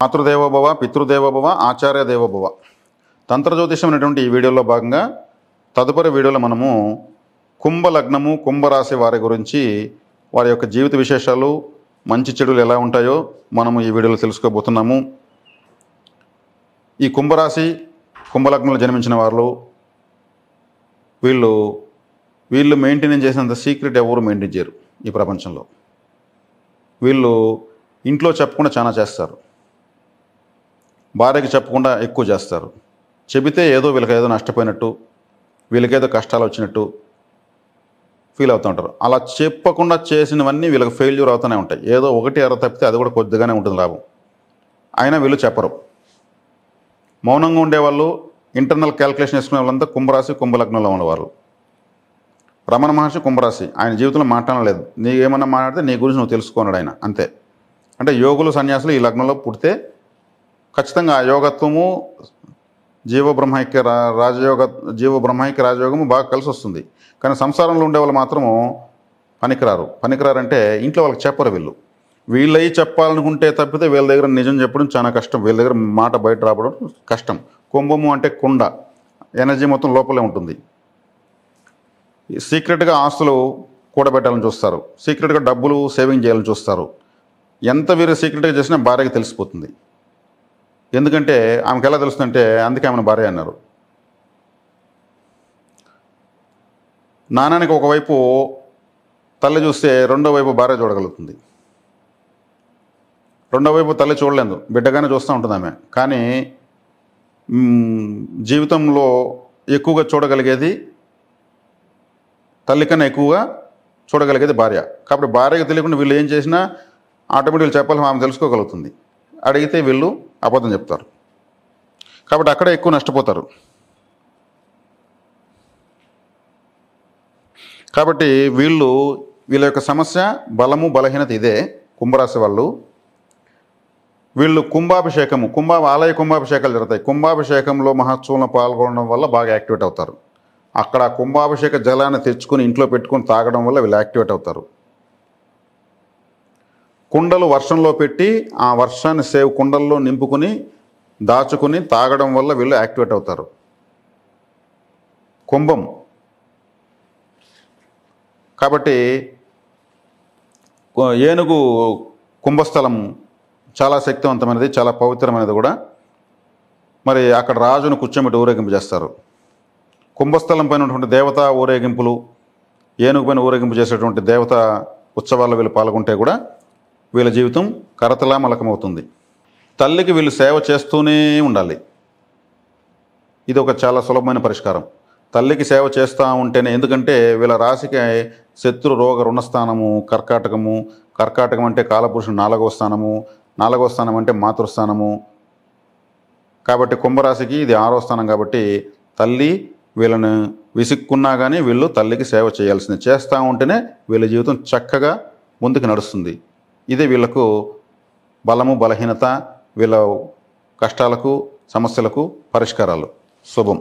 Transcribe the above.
మాతృదేవోభవ పితృదేవోభవ ఆచార్య దేవోభవ తంత్రజ్యోతిషం అనేటువంటి ఈ వీడియోలో భాగంగా తదుపరి వీడియోలో మనము కుంభలగ్నము కుంభరాశి వారి గురించి వారి యొక్క జీవిత విశేషాలు మంచి చెడులు ఎలా ఉంటాయో మనము ఈ వీడియోలో తెలుసుకోబోతున్నాము ఈ కుంభరాశి కుంభలగ్నంలో జన్మించిన వాళ్ళు వీళ్ళు వీళ్ళు మెయింటైన్ చేసినంత సీక్రెట్ ఎవరు మెయింటైన్ చేయరు ఈ ప్రపంచంలో వీళ్ళు ఇంట్లో చెప్పకుండా చాలా చేస్తారు భార్యకి చెప్పకుండా ఎక్కువ చేస్తారు చెబితే ఏదో వీళ్ళకి ఏదో నష్టపోయినట్టు వీళ్ళకేదో కష్టాలు వచ్చినట్టు ఫీల్ అవుతూ ఉంటారు అలా చెప్పకుండా చేసినవన్నీ వీళ్ళకి ఫెయిల్యూర్ అవుతూనే ఉంటాయి ఏదో ఒకటి అర తప్పితే అది కూడా కొద్దిగానే ఉంటుంది లాభం అయినా వీళ్ళు చెప్పరు మౌనంగా ఉండేవాళ్ళు ఇంటర్నల్ క్యాల్కులేషన్ చేసుకునే వాళ్ళంతా కుంభరాశి కుంభలగ్నంలో ఉన్నవారు రమణ మహర్షి కుంభరాశి ఆయన జీవితంలో మాట్లాడలేదు నీ ఏమన్నా మాట్లాడితే నీ గురించి నువ్వు తెలుసుకున్నాడు ఆయన అంతే అంటే యోగులు సన్యాసులు ఈ లగ్నంలో పుడితే ఖచ్చితంగా యోగత్వము జీవ బ్రహ్మైక్య రాజయోగ జీవ బ్రహ్మైక్య రాజయోగము బాగా కలిసి వస్తుంది కానీ సంసారంలో ఉండే వాళ్ళు మాత్రము పనికిరారు పనికిరారంటే ఇంట్లో వాళ్ళకి చెప్పరు వీళ్ళు వీళ్ళయి చెప్పాలనుకుంటే తప్పితే వీళ్ళ దగ్గర నిజం చెప్పడం చాలా కష్టం వీళ్ళ దగ్గర మాట బయట రావడం కష్టం కుంభము అంటే కుండ ఎనర్జీ మొత్తం లోపలే ఉంటుంది సీక్రెట్గా ఆస్తులు కూడబెట్టాలని చూస్తారు సీక్రెట్గా డబ్బులు సేవింగ్ చేయాలని చూస్తారు ఎంత వీరు సీక్రెట్గా చేసినా భార్యకి తెలిసిపోతుంది ఎందుకంటే ఆమెకు ఎలా తెలుస్తుందంటే అందుకే ఆమెను భార్య అన్నారు నానానికి ఒకవైపు తల్లి చూస్తే రెండో వైపు భార్య చూడగలుగుతుంది రెండో వైపు తల్లి చూడలేదు బిడ్డగానే చూస్తూ ఉంటుంది ఆమె కానీ జీవితంలో ఎక్కువగా చూడగలిగేది తల్లి కన్నా ఎక్కువగా చూడగలిగేది భార్య కాబట్టి భార్యకు తెలియకుండా వీళ్ళు ఏం చేసినా ఆటోమేటిక్గా చెప్పాలి ఆమె తెలుసుకోగలుగుతుంది అడిగితే వీళ్ళు అబద్ధం చెప్తారు కాబట్టి అక్కడ ఎక్కువ నష్టపోతారు కాబట్టి వీళ్ళు వీళ్ళ యొక్క సమస్య బలము బలహీనత ఇదే కుంభరాశి వాళ్ళు వీళ్ళు కుంభాభిషేకము కుంభ ఆలయ కుంభాభిషేకాలు జరుగుతాయి కుంభాభిషేకంలో మహోత్సవంలో పాల్గొనడం వల్ల బాగా యాక్టివేట్ అవుతారు అక్కడ కుంభాభిషేక జలాన్ని తెచ్చుకొని ఇంట్లో పెట్టుకొని తాగడం వల్ల వీళ్ళు యాక్టివేట్ అవుతారు కుండలు వర్షంలో పెట్టి ఆ వర్షాన్ని సేవ్ కుండల్లో నింపుకుని దాచుకుని తాగడం వల్ల వీళ్ళు యాక్టివేట్ అవుతారు కుంభం కాబట్టి ఏనుగు కుంభస్థలం చాలా శక్తివంతమైనది చాలా పవిత్రమైనది కూడా మరి అక్కడ రాజును కూర్చోబెట్టి ఊరేగింపు చేస్తారు కుంభస్థలం పైన ఉన్నటువంటి దేవతా ఊరేగింపులు ఏనుగు పైన ఊరేగింపు చేసేటువంటి దేవత ఉత్సవాల్లో వీళ్ళు పాల్గొంటే కూడా వీళ్ళ జీవితం కరతలా మలకమవుతుంది తల్లికి వీళ్ళు సేవ చేస్తూనే ఉండాలి ఇది ఒక చాలా సులభమైన పరిష్కారం తల్లికి సేవ చేస్తూ ఉంటేనే ఎందుకంటే వీళ్ళ రాశికి శత్రు రోగ రుణస్థానము కర్కాటకము కర్కాటకం అంటే కాలపురుషుడు నాలుగవ స్థానము నాలుగవ స్థానం అంటే మాతృస్థానము కాబట్టి కుంభరాశికి ఇది ఆరో స్థానం కాబట్టి తల్లి వీళ్ళని విసుక్కున్నా కానీ వీళ్ళు తల్లికి సేవ చేయాల్సింది చేస్తూ ఉంటేనే వీళ్ళ జీవితం చక్కగా ముందుకు నడుస్తుంది ఇదే వీళ్లకు బలము బలహీనత వీళ్ళ కష్టాలకు సమస్యలకు పరిష్కారాలు శుభం